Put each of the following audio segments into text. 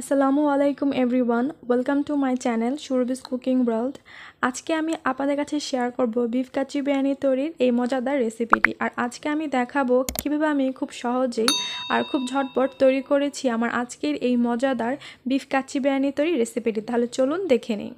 আসসালামু আলাইকুম everyone welcome to my channel Surbi's cooking world আজকে আমি আপনাদের কাছে শেয়ার করব বিফ কাচি বিরিয়ানি তৈরির এই মজাদার রেসিপিটি আর আজকে আমি দেখাবো কীভাবে আমি খুব সহজেই আর খুব ঝটপট তৈরি করেছি আমার আজকের এই মজাদার বিফ কাচি বিরিয়ানি তৈরি রেসিপিটি তাহলে চলুন দেখে নিই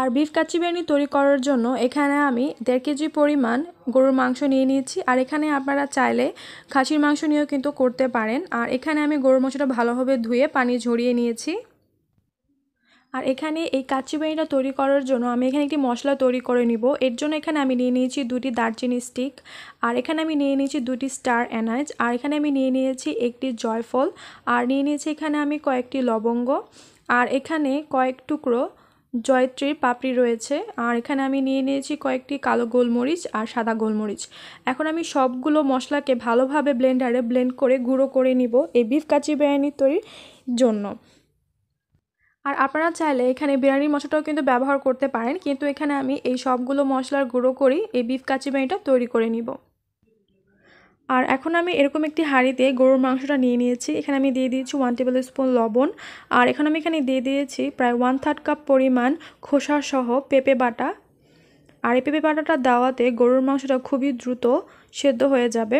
আর বিফ কাচ্চি বিরিয়ানি তৈরি করার জন্য এখানে আমি দেড় কেজি পরিমাণ গরুর মাংস নিয়ে নিয়েছি আর এখানে আপনারা চাইলে খাসির মাংস নিয়েও কিন্তু করতে পারেন আর এখানে আমি গরুর মাংসটা ভালোভাবে ধুয়ে পানি ঝরিয়ে নিয়েছি আর এখানে এই কাচ্চি বিরিয়ানিটা তৈরি করার জন্য আমি এখানে একটি মশলা তৈরি করে নিব এর জন্য এখানে আমি নিয়ে নিয়েছি দুটি দারচিনি স্টিক আর এখানে আমি নিয়ে নিয়েছি দুটি স্টার অ্যানাইজ আর এখানে আমি নিয়ে নিয়েছি একটি জয়ফল আর নিয়ে নিয়েছি এখানে আমি কয়েকটি লবঙ্গ আর এখানে কয়েক টুকরো জয়ত্রীর পাপড়ি রয়েছে আর এখানে আমি নিয়ে নিয়েছি কয়েকটি কালো গোলমরিচ আর সাদা গোলমরিচ এখন আমি সবগুলো মশলাকে ভালোভাবে ব্লেন্ডারে ব্লেন্ড করে গুঁড়ো করে নিব এই বিফ কাচি বিরিয়ানি তৈরির জন্য আর আপনারা চাইলে এখানে বিরিয়ানির মশলাটাও কিন্তু ব্যবহার করতে পারেন কিন্তু এখানে আমি এই সবগুলো মশলার গুঁড়ো করেই এই বিফ কাচি বিরিয়ানিটা তৈরি করে নিব আর এখন আমি এরকম একটি হাঁড়িতে গরুর মাংসটা নিয়ে নিয়েছি এখানে আমি দিয়ে দিয়েছি ওয়ান টেবিল স্পুন লবণ আর এখন আমি এখানে দিয়ে দিয়েছি প্রায় ওয়ান থার্ড কাপ পরিমাণ খোসাসহ পেঁপে বাটা আর এই পেঁপে বাটাটা দেওয়াতে গরুর মাংসটা খুবই দ্রুত সেদ্ধ হয়ে যাবে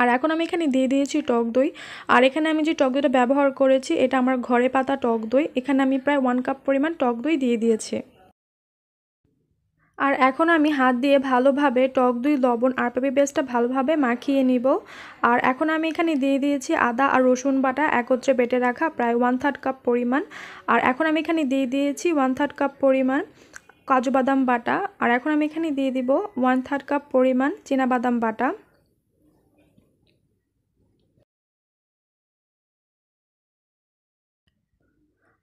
আর এখন আমি এখানে দিয়ে দিয়েছি টক দই আর এখানে আমি যে টক দইটা ব্যবহার করেছি এটা আমার ঘরে পাতা টক দই এখানে আমি প্রায় ওয়ান কাপ পরিমাণ টক দই দিয়ে দিয়েছি আর এখন আমি হাত দিয়ে ভালোভাবে টক দুই লবণ আর পেঁপে পেস্টটা ভালোভাবে মাখিয়ে নিব আর এখন আমি এখানে দিয়ে দিয়েছি আদা আর রসুন বাটা একত্রে বেটে রাখা প্রায় ওয়ান থার্ড কাপ পরিমাণ আর এখন আমি এখানে দিয়ে দিয়েছি ওয়ান থার্ড কাপ পরিমাণ কাজু বাদাম বাটা আর এখন আমি এখানে দিয়ে দিব ওয়ান থার্ড কাপ পরিমাণ বাদাম বাটা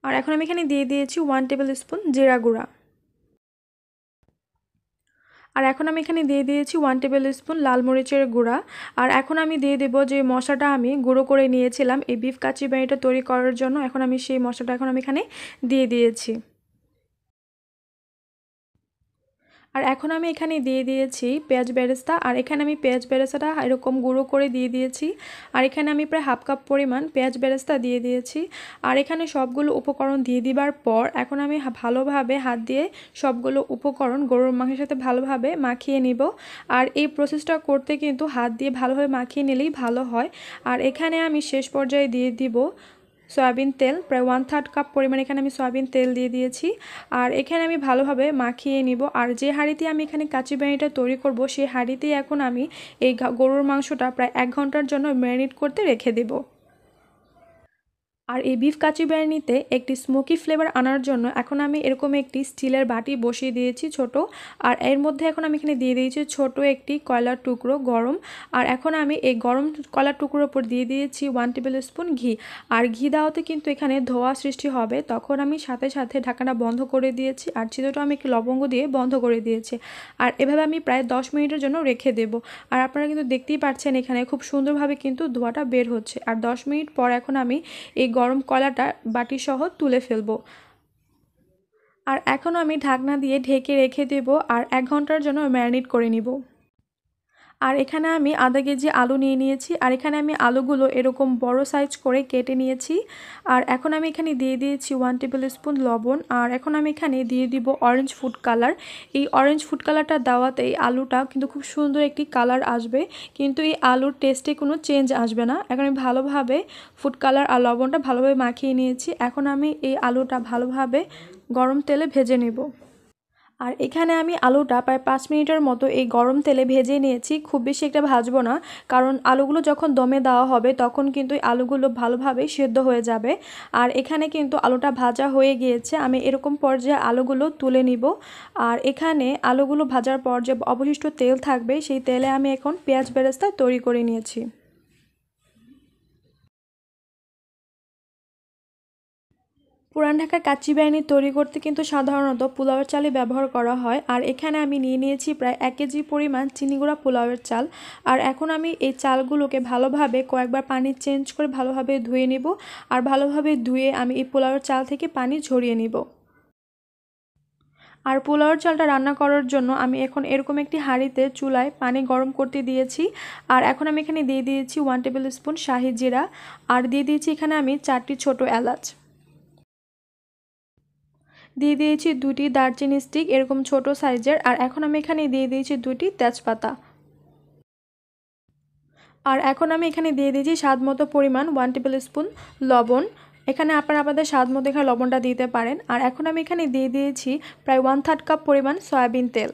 আর এখন আমি এখানে দিয়ে দিয়েছি ওয়ান টেবিল স্পুন জিরা গুঁড়া আর এখন আমি এখানে দিয়ে দিয়েছি ওয়ান টেবিল স্পুন লাল মরিচের গুঁড়া আর এখন আমি দিয়ে দেব যে মশাটা আমি গুঁড়ো করে নিয়েছিলাম এই বিফ কাচি বাড়িটা তৈরি করার জন্য এখন আমি সেই মশলাটা এখন আমি এখানে দিয়ে দিয়েছি আর এখন আমি এখানে দিয়ে দিয়েছি পেঁয়াজ বেরেস্তা আর এখানে আমি পেঁয়াজ বেরেস্তাটা এরকম গুঁড়ো করে দিয়ে দিয়েছি আর এখানে আমি প্রায় হাফ কাপ পরিমাণ পেঁয়াজ বেরেস্তা দিয়ে দিয়েছি আর এখানে সবগুলো উপকরণ দিয়ে দিবার পর এখন আমি ভালোভাবে হাত দিয়ে সবগুলো উপকরণ গরুর মাংসের সাথে ভালোভাবে মাখিয়ে নিব আর এই প্রসেসটা করতে কিন্তু হাত দিয়ে ভালোভাবে মাখিয়ে নিলেই ভালো হয় আর এখানে আমি শেষ পর্যায়ে দিয়ে দিব সয়াবিন তেল প্রায় ওয়ান থার্ড কাপ পরিমাণ এখানে আমি সয়াবিন তেল দিয়ে দিয়েছি আর এখানে আমি ভালোভাবে মাখিয়ে নিব আর যে হাঁড়িতে আমি এখানে কাঁচি বিরিয়ানিটা তৈরি করব সেই হাঁড়িতেই এখন আমি এই গরুর মাংসটা প্রায় এক ঘন্টার জন্য ম্যারিনেট করতে রেখে দেবো আর এই বিফ কাচি বিরিয়ানিতে একটি স্মোকি ফ্লেভার আনার জন্য এখন আমি এরকম একটি স্টিলের বাটি বসিয়ে দিয়েছি ছোট আর এর মধ্যে এখন আমি এখানে দিয়ে দিয়েছি ছোট একটি কয়লার টুকরো গরম আর এখন আমি এই গরম কয়লার টুকরোর ওপর দিয়ে দিয়েছি ওয়ান টেবিল স্পুন ঘি আর ঘি দেওয়াতে কিন্তু এখানে ধোয়া সৃষ্টি হবে তখন আমি সাথে সাথে ঢাকাটা বন্ধ করে দিয়েছি আর ছিদ্রটা আমি একটি লবঙ্গ দিয়ে বন্ধ করে দিয়েছি আর এভাবে আমি প্রায় দশ মিনিটের জন্য রেখে দেব আর আপনারা কিন্তু দেখতেই পাচ্ছেন এখানে খুব সুন্দরভাবে কিন্তু ধোয়াটা বের হচ্ছে আর দশ মিনিট পর এখন আমি এই গরম কলাটা সহ তুলে ফেলবো আর এখন আমি ঢাকনা দিয়ে ঢেকে রেখে দেব আর এক ঘন্টার জন্য ম্যারিনেট করে নিবো আর এখানে আমি আধা কেজি আলু নিয়ে নিয়েছি আর এখানে আমি আলুগুলো এরকম বড় সাইজ করে কেটে নিয়েছি আর এখন আমি এখানে দিয়ে দিয়েছি ওয়ান টেবিল স্পুন লবণ আর এখন আমি এখানে দিয়ে দিব অরেঞ্জ ফুড কালার এই অরেঞ্জ ফুড কালারটা দেওয়াতে এই আলুটা কিন্তু খুব সুন্দর একটি কালার আসবে কিন্তু এই আলুর টেস্টে কোনো চেঞ্জ আসবে না এখন আমি ভালোভাবে ফুড কালার আর লবণটা ভালোভাবে মাখিয়ে নিয়েছি এখন আমি এই আলুটা ভালোভাবে গরম তেলে ভেজে নেব আর এখানে আমি আলুটা প্রায় পাঁচ মিনিটের মতো এই গরম তেলে ভেজে নিয়েছি খুব বেশি একটা ভাজবো না কারণ আলুগুলো যখন দমে দেওয়া হবে তখন কিন্তু আলুগুলো ভালোভাবে সেদ্ধ হয়ে যাবে আর এখানে কিন্তু আলুটা ভাজা হয়ে গিয়েছে আমি এরকম পর্যায়ে আলুগুলো তুলে নিব আর এখানে আলুগুলো ভাজার পর যে অবশিষ্ট তেল থাকবে সেই তেলে আমি এখন পেঁয়াজ বেরেস্তা তৈরি করে নিয়েছি পুরান ঢাকার কাচ্চি বিরিয়ানি তৈরি করতে কিন্তু সাধারণত পোলাওয়ের চালই ব্যবহার করা হয় আর এখানে আমি নিয়ে নিয়েছি প্রায় এক কেজি পরিমাণ চিনি গুঁড়া পোলাওয়ের চাল আর এখন আমি এই চালগুলোকে ভালোভাবে কয়েকবার পানি চেঞ্জ করে ভালোভাবে ধুয়ে নেব আর ভালোভাবে ধুয়ে আমি এই পোলাওয়ের চাল থেকে পানি ঝরিয়ে নিব আর পোলাওয়ের চালটা রান্না করার জন্য আমি এখন এরকম একটি হাঁড়িতে চুলায় পানি গরম করতে দিয়েছি আর এখন আমি এখানে দিয়ে দিয়েছি ওয়ান টেবিল স্পুন শাহি জিরা আর দিয়ে দিয়েছি এখানে আমি চারটি ছোট এলাচ দিয়ে দিয়েছি দুটি দারচিনি স্টিক এরকম ছোট সাইজের আর এখন আমি এখানে দিয়ে দিয়েছি দুটি তেজপাতা আর এখন আমি এখানে দিয়ে দিয়েছি স্বাদ মতো পরিমাণ ওয়ান টেবিল স্পুন লবণ এখানে আপনারা আপনাদের স্বাদ মতো এখানে লবণটা দিতে পারেন আর এখন আমি এখানে দিয়ে দিয়েছি প্রায় ওয়ান থার্ড কাপ পরিমাণ সয়াবিন তেল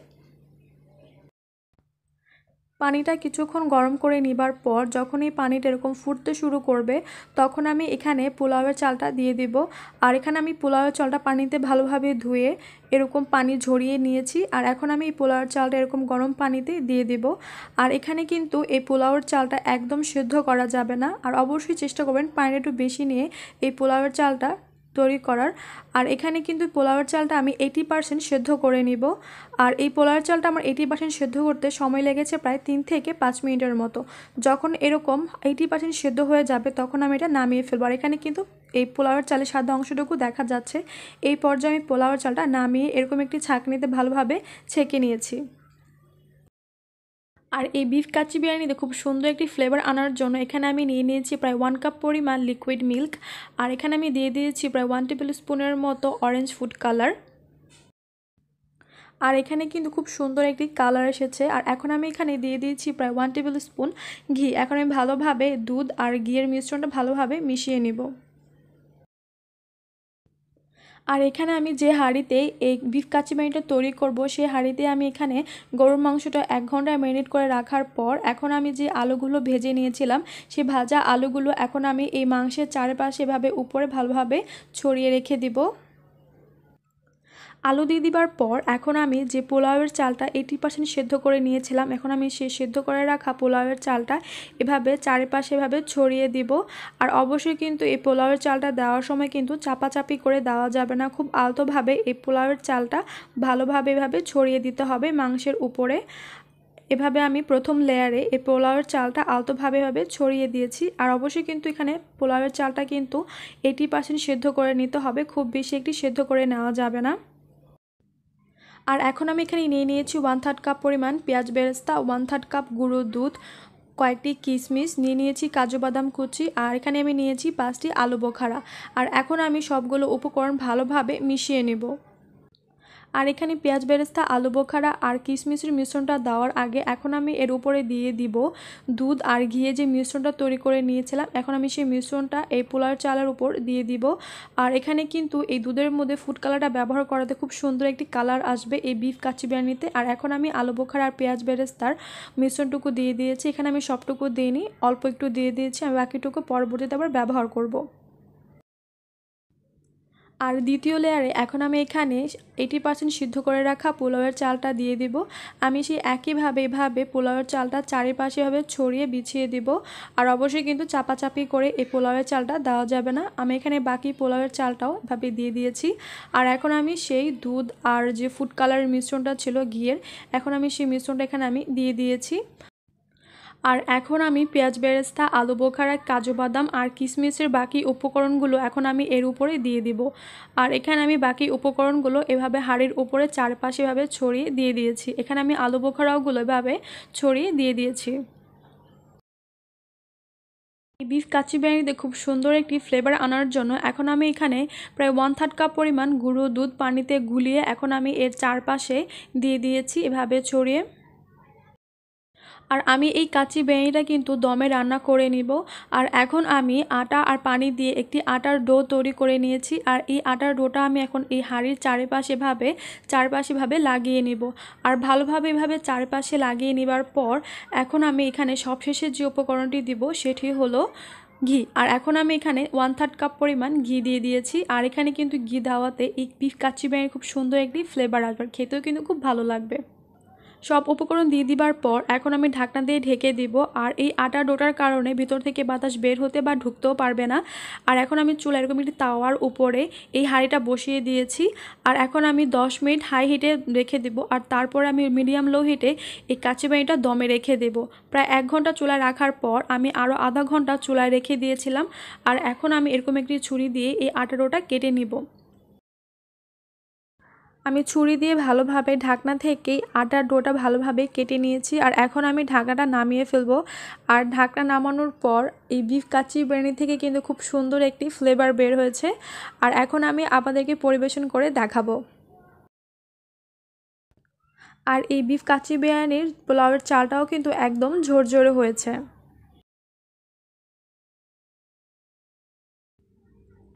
পানিটা কিছুক্ষণ গরম করে নিবার পর যখন এই পানিটা এরকম ফুটতে শুরু করবে তখন আমি এখানে পোলাওয়ের চালটা দিয়ে দেব আর এখানে আমি পোলাওয়ের চালটা পানিতে ভালোভাবে ধুয়ে এরকম পানি ঝরিয়ে নিয়েছি আর এখন আমি এই পোলাওয়ের চালটা এরকম গরম পানিতে দিয়ে দেব আর এখানে কিন্তু এই পোলাওয়ের চালটা একদম সেদ্ধ করা যাবে না আর অবশ্যই চেষ্টা করবেন পানিটা একটু বেশি নিয়ে এই পোলাওয়ের চালটা তৈরি করার আর এখানে কিন্তু পোলাওয়ের চালটা আমি এইটি পার্সেন্ট সেদ্ধ করে নিব আর এই পোলাওয়ের চালটা আমার এইটি পার্সেন্ট সেদ্ধ করতে সময় লেগেছে প্রায় তিন থেকে পাঁচ মিনিটের মতো যখন এরকম এইটি পার্সেন্ট সেদ্ধ হয়ে যাবে তখন আমি এটা নামিয়ে ফেলবো আর এখানে কিন্তু এই পোলাওয়ের চালের সাদা অংশটুকু দেখা যাচ্ছে এই পর্যায়ে আমি পোলাওয়ের চালটা নামিয়ে এরকম একটি ছাঁকনিতে ভালোভাবে ছেঁকে নিয়েছি আর এই বিফ কাচি বিরিয়ানিতে খুব সুন্দর একটি ফ্লেভার আনার জন্য এখানে আমি নিয়ে নিয়েছি প্রায় ওয়ান কাপ পরিমাণ লিকুইড মিল্ক আর এখানে আমি দিয়ে দিয়েছি প্রায় ওয়ান টেবিল স্পুনের মতো অরেঞ্জ ফুড কালার আর এখানে কিন্তু খুব সুন্দর একটি কালার এসেছে আর এখন আমি এখানে দিয়ে দিয়েছি প্রায় ওয়ান টেবিল স্পুন ঘি এখন আমি ভালোভাবে দুধ আর ঘিয়ের মিশ্রণটা ভালোভাবে মিশিয়ে নেব আর এখানে আমি যে হাঁড়িতে এই বিফ কাচি ম্যারিনেট তৈরি করব সেই হাঁড়িতে আমি এখানে গরুর মাংসটা এক ঘন্টা মেরিনেট করে রাখার পর এখন আমি যে আলুগুলো ভেজে নিয়েছিলাম সে ভাজা আলুগুলো এখন আমি এই মাংসের চারপাশে এভাবে উপরে ভালোভাবে ছড়িয়ে রেখে দিব আলু দিয়ে দিবার পর এখন আমি যে পোলাওয়ের চালটা এইটি পার্সেন্ট সেদ্ধ করে নিয়েছিলাম এখন আমি সেই সেদ্ধ করে রাখা পোলাওয়ের চালটা এভাবে চারিপাশে এভাবে ছড়িয়ে দিব আর অবশ্যই কিন্তু এই পোলাওয়ের চালটা দেওয়ার সময় কিন্তু চাপাচাপি করে দেওয়া যাবে না খুব আলতোভাবে এই পোলাওয়ের চালটা ভালোভাবে এভাবে ছড়িয়ে দিতে হবে মাংসের উপরে এভাবে আমি প্রথম লেয়ারে এই পোলাওয়ের চালটা আলতোভাবেভাবে ছড়িয়ে দিয়েছি আর অবশ্যই কিন্তু এখানে পোলাওয়ের চালটা কিন্তু এইটি পার্সেন্ট সেদ্ধ করে নিতে হবে খুব বেশি একটি সেদ্ধ করে নেওয়া যাবে না আর এখন আমি এখানে নিয়ে নিয়েছি ওয়ান থার্ড কাপ পরিমাণ পেঁয়াজ বেরেস্তা ওয়ান থার্ড কাপ গুঁড়ো দুধ কয়েকটি কিশমিশ নিয়ে নিয়েছি কাজু বাদাম কুচি আর এখানে আমি নিয়েছি পাঁচটি আলু বোখারা আর এখন আমি সবগুলো উপকরণ ভালোভাবে মিশিয়ে নেবো আর এখানে পেঁয়াজ বেরেস্তা আলু বোখারা আর কিশমিশের মিশ্রণটা দেওয়ার আগে এখন আমি এর উপরে দিয়ে দিব দুধ আর ঘিয়ে যে মিশ্রণটা তৈরি করে নিয়েছিলাম এখন আমি সেই মিশ্রণটা এই পোলার চালের উপর দিয়ে দিব আর এখানে কিন্তু এই দুধের মধ্যে ফুড কালারটা ব্যবহার করাতে খুব সুন্দর একটি কালার আসবে এই বিফ কাচি বিরিয়ানিতে আর এখন আমি আলু বোখারা আর পেঁয়াজ বেরেস্তার মিশ্রণটুকু দিয়ে দিয়েছি এখানে আমি সবটুকু নিই অল্প একটু দিয়ে দিয়েছি আমি বাকিটুকু পরবর্তীতে আবার ব্যবহার করব আর দ্বিতীয় লেয়ারে এখন আমি এখানে এইটি পার্সেন্ট সিদ্ধ করে রাখা পোলাওয়ের চালটা দিয়ে দিব আমি সেই একইভাবে এভাবে পোলাওয়ের চালটা চারিপাশেভাবে ছড়িয়ে বিছিয়ে দিব আর অবশ্যই কিন্তু চাপাচাপি করে এই পোলাওয়ের চালটা দেওয়া যাবে না আমি এখানে বাকি পোলাওয়ের চালটাও এভাবে দিয়ে দিয়েছি আর এখন আমি সেই দুধ আর যে ফুড কালারের মিশ্রণটা ছিল ঘিয়ের এখন আমি সেই মিশ্রণটা এখানে আমি দিয়ে দিয়েছি আর এখন আমি পেঁয়াজ বেরেস্তা আলু বোখারা কাজু বাদাম আর কিশমিশের বাকি উপকরণগুলো এখন আমি এর উপরে দিয়ে দিব আর এখানে আমি বাকি উপকরণগুলো এভাবে হাড়ির উপরে চারপাশে এভাবে ছড়িয়ে দিয়ে দিয়েছি এখানে আমি আলু বোখারাগুলো এভাবে ছড়িয়ে দিয়ে দিয়েছি বিফ কাচি বিরিয়ানিতে খুব সুন্দর একটি ফ্লেভার আনার জন্য এখন আমি এখানে প্রায় ওয়ান থার্ড কাপ পরিমাণ গুঁড়ো দুধ পানিতে গুলিয়ে এখন আমি এর চারপাশে দিয়ে দিয়েছি এভাবে ছড়িয়ে আর আমি এই কাঁচি বেঁড়িটা কিন্তু দমে রান্না করে নিব আর এখন আমি আটা আর পানি দিয়ে একটি আটার ডো তৈরি করে নিয়েছি আর এই আটার ডোটা আমি এখন এই হাঁড়ির চারিপাশেভাবে চারপাশেভাবে লাগিয়ে নিব আর ভালোভাবে এভাবে চারপাশে লাগিয়ে নেবার পর এখন আমি এখানে সবশেষে যে উপকরণটি দিব সেটি হলো ঘি আর এখন আমি এখানে ওয়ান থার্ড কাপ পরিমাণ ঘি দিয়ে দিয়েছি আর এখানে কিন্তু ঘি দেওয়াতে এই কাচ্চি ব্যাঙের খুব সুন্দর একটি ফ্লেভার আসবে খেতেও কিন্তু খুব ভালো লাগবে সব উপকরণ দিয়ে দিবার পর এখন আমি ঢাকনা দিয়ে ঢেকে দিব আর এই আটা ডোটার কারণে ভিতর থেকে বাতাস বের হতে বা ঢুকতেও পারবে না আর এখন আমি চুলা এরকম একটি তাওয়ার উপরে এই হাঁড়িটা বসিয়ে দিয়েছি আর এখন আমি 10 মিনিট হাই হিটে রেখে দেব আর তারপরে আমি মিডিয়াম লো হিটে এই কাঁচি বাড়িটা দমে রেখে দেব প্রায় এক ঘন্টা চুলা রাখার পর আমি আরও আধা ঘন্টা চুলায় রেখে দিয়েছিলাম আর এখন আমি এরকম একটি ছুরি দিয়ে এই আটা ডোটা কেটে নিব আমি ছুরি দিয়ে ভালোভাবে ঢাকনা থেকেই আটার ডোটা ভালোভাবে কেটে নিয়েছি আর এখন আমি ঢাকাটা নামিয়ে ফেলবো আর ঢাকনা নামানোর পর এই বিফ কাচি বিরিয়ানি থেকে কিন্তু খুব সুন্দর একটি ফ্লেভার বের হয়েছে আর এখন আমি আপনাদেরকে পরিবেশন করে দেখাবো আর এই বিফ কাচি বিরিয়ানির পোলাওয়ের চালটাও কিন্তু একদম ঝোরঝোরে হয়েছে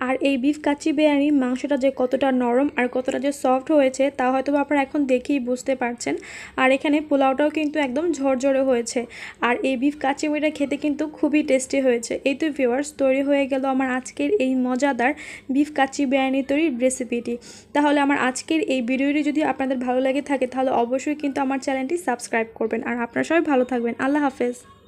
আর এই বিফ কাচ্চি বিরিয়ানির মাংসটা যে কতটা নরম আর কতটা যে সফট হয়েছে তা হয়তো আপনারা এখন দেখেই বুঝতে পারছেন আর এখানে পোলাওটাও কিন্তু একদম ঝরঝরে হয়েছে আর এই বিফ কাচ্চি বিরিয়ানিটা খেতে কিন্তু খুবই টেস্টি হয়েছে এই তো ভিউয়ার্স তৈরি হয়ে গেল আমার আজকের এই মজাদার বিফ কাচ্চি বিরিয়ানি তৈরির রেসিপিটি তাহলে আমার আজকের এই ভিডিওটি যদি আপনাদের ভালো লাগে থাকে তাহলে অবশ্যই কিন্তু আমার চ্যানেলটি সাবস্ক্রাইব করবেন আর আপনারা সবাই ভালো থাকবেন আল্লাহ হাফেজ